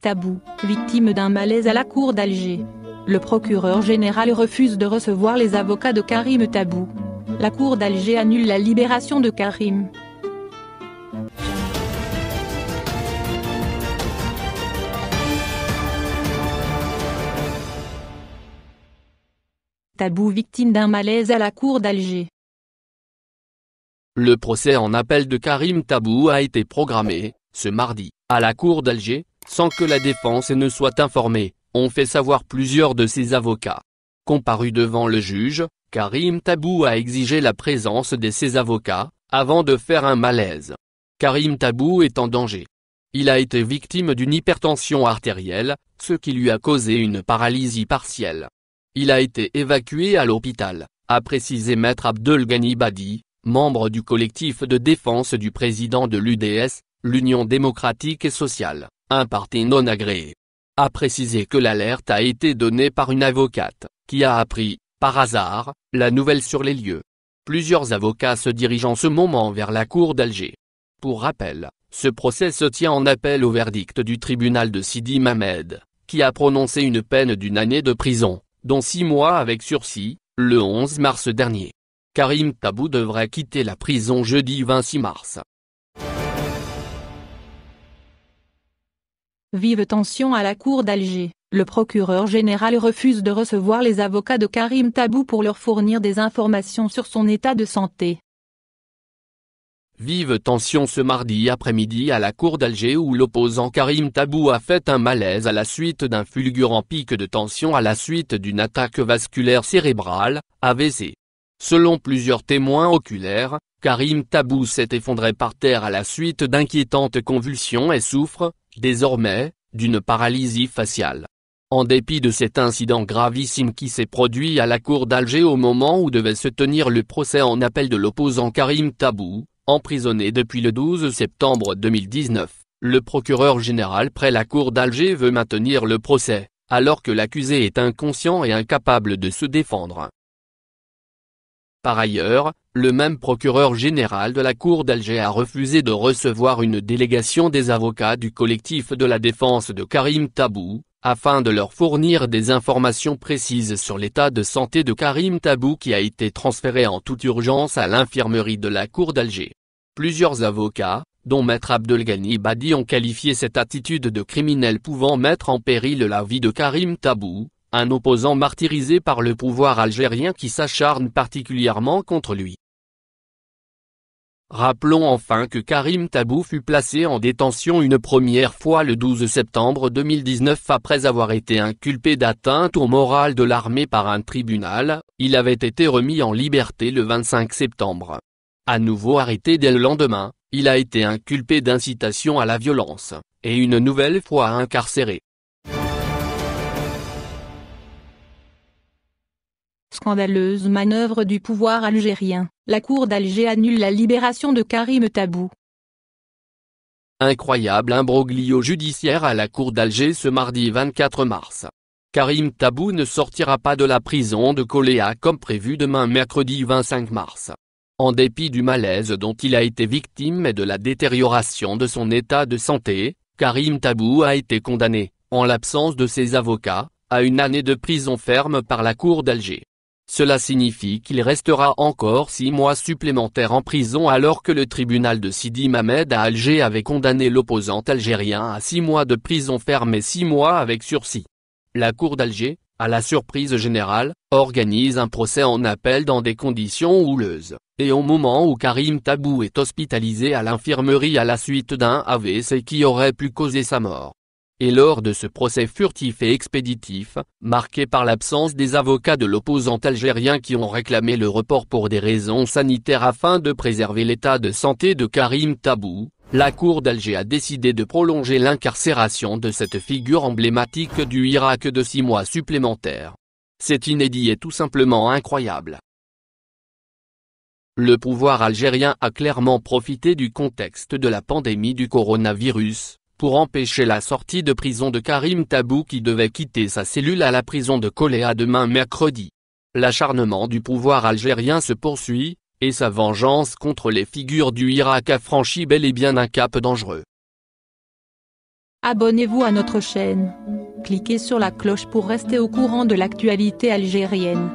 Tabou, victime d'un malaise à la cour d'Alger. Le procureur général refuse de recevoir les avocats de Karim Tabou. La cour d'Alger annule la libération de Karim. Tabou victime d'un malaise à la cour d'Alger. Le procès en appel de Karim Tabou a été programmé, ce mardi, à la cour d'Alger, sans que la défense ne soit informée, ont fait savoir plusieurs de ses avocats. Comparu devant le juge, Karim Tabou a exigé la présence de ses avocats, avant de faire un malaise. Karim Tabou est en danger. Il a été victime d'une hypertension artérielle, ce qui lui a causé une paralysie partielle. Il a été évacué à l'hôpital, a précisé maître Ghani Badi, membre du collectif de défense du président de l'UDS, l'Union démocratique et sociale un parti non agréé. A précisé que l'alerte a été donnée par une avocate, qui a appris, par hasard, la nouvelle sur les lieux. Plusieurs avocats se dirigent en ce moment vers la cour d'Alger. Pour rappel, ce procès se tient en appel au verdict du tribunal de Sidi Mamed, qui a prononcé une peine d'une année de prison, dont six mois avec sursis, le 11 mars dernier. Karim Tabou devrait quitter la prison jeudi 26 mars. Vive tension à la cour d'Alger, le procureur général refuse de recevoir les avocats de Karim Tabou pour leur fournir des informations sur son état de santé. Vive tension ce mardi après-midi à la cour d'Alger où l'opposant Karim Tabou a fait un malaise à la suite d'un fulgurant pic de tension à la suite d'une attaque vasculaire cérébrale, AVC. Selon plusieurs témoins oculaires, Karim Tabou s'est effondré par terre à la suite d'inquiétantes convulsions et souffre, désormais, d'une paralysie faciale. En dépit de cet incident gravissime qui s'est produit à la cour d'Alger au moment où devait se tenir le procès en appel de l'opposant Karim Tabou, emprisonné depuis le 12 septembre 2019, le procureur général près la cour d'Alger veut maintenir le procès, alors que l'accusé est inconscient et incapable de se défendre. Par ailleurs, le même procureur général de la Cour d'Alger a refusé de recevoir une délégation des avocats du collectif de la défense de Karim Tabou, afin de leur fournir des informations précises sur l'état de santé de Karim Tabou qui a été transféré en toute urgence à l'infirmerie de la Cour d'Alger. Plusieurs avocats, dont Maître Abdelghani Badi ont qualifié cette attitude de criminelle pouvant mettre en péril la vie de Karim Tabou, un opposant martyrisé par le pouvoir algérien qui s'acharne particulièrement contre lui. Rappelons enfin que Karim Tabou fut placé en détention une première fois le 12 septembre 2019 après avoir été inculpé d'atteinte au moral de l'armée par un tribunal, il avait été remis en liberté le 25 septembre. À nouveau arrêté dès le lendemain, il a été inculpé d'incitation à la violence, et une nouvelle fois incarcéré. scandaleuse manœuvre du pouvoir algérien, la Cour d'Alger annule la libération de Karim Tabou. Incroyable imbroglio judiciaire à la Cour d'Alger ce mardi 24 mars. Karim Tabou ne sortira pas de la prison de Coléa comme prévu demain mercredi 25 mars. En dépit du malaise dont il a été victime et de la détérioration de son état de santé, Karim Tabou a été condamné, en l'absence de ses avocats, à une année de prison ferme par la Cour d'Alger. Cela signifie qu'il restera encore six mois supplémentaires en prison alors que le tribunal de Sidi Mamed à Alger avait condamné l'opposant algérien à six mois de prison ferme et six mois avec sursis. La Cour d'Alger, à la surprise générale, organise un procès en appel dans des conditions houleuses, et au moment où Karim Tabou est hospitalisé à l'infirmerie à la suite d'un AVC qui aurait pu causer sa mort et lors de ce procès furtif et expéditif, marqué par l'absence des avocats de l'opposant algérien qui ont réclamé le report pour des raisons sanitaires afin de préserver l'état de santé de Karim Tabou, la Cour d'Alger a décidé de prolonger l'incarcération de cette figure emblématique du Irak de six mois supplémentaires. C'est inédit et tout simplement incroyable. Le pouvoir algérien a clairement profité du contexte de la pandémie du coronavirus pour empêcher la sortie de prison de Karim Tabou qui devait quitter sa cellule à la prison de Coléa demain mercredi. L'acharnement du pouvoir algérien se poursuit, et sa vengeance contre les figures du Irak a franchi bel et bien un cap dangereux. Abonnez-vous à notre chaîne. Cliquez sur la cloche pour rester au courant de l'actualité algérienne.